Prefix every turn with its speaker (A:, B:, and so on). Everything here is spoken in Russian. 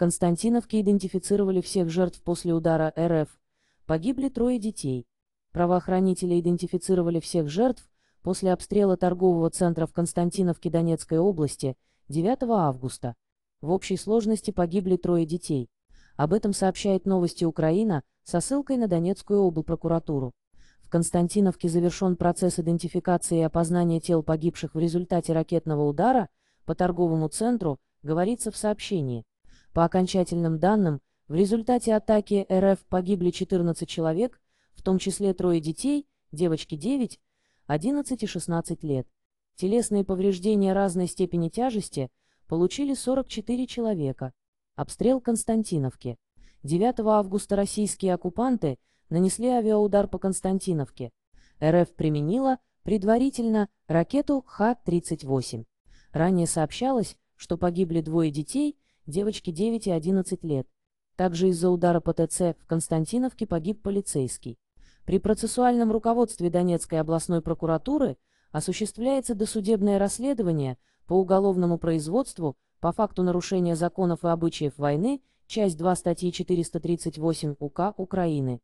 A: Константиновке идентифицировали всех жертв после удара РФ. Погибли трое детей. Правоохранители идентифицировали всех жертв после обстрела торгового центра в Константиновке Донецкой области 9 августа. В общей сложности погибли трое детей. Об этом сообщает новости Украина со ссылкой на Донецкую облпрокуратуру. В Константиновке завершен процесс идентификации и опознания тел погибших в результате ракетного удара по торговому центру, говорится в сообщении. По окончательным данным, в результате атаки РФ погибли 14 человек, в том числе трое детей, девочки 9, 11 и 16 лет. Телесные повреждения разной степени тяжести получили 44 человека. Обстрел Константиновки. 9 августа российские оккупанты нанесли авиаудар по Константиновке. РФ применила, предварительно, ракету Х-38. Ранее сообщалось, что погибли двое детей, Девочке 9 и 11 лет. Также из-за удара по ТЦ в Константиновке погиб полицейский. При процессуальном руководстве Донецкой областной прокуратуры осуществляется досудебное расследование по уголовному производству по факту нарушения законов и обычаев войны, часть 2 статьи 438 УК Украины.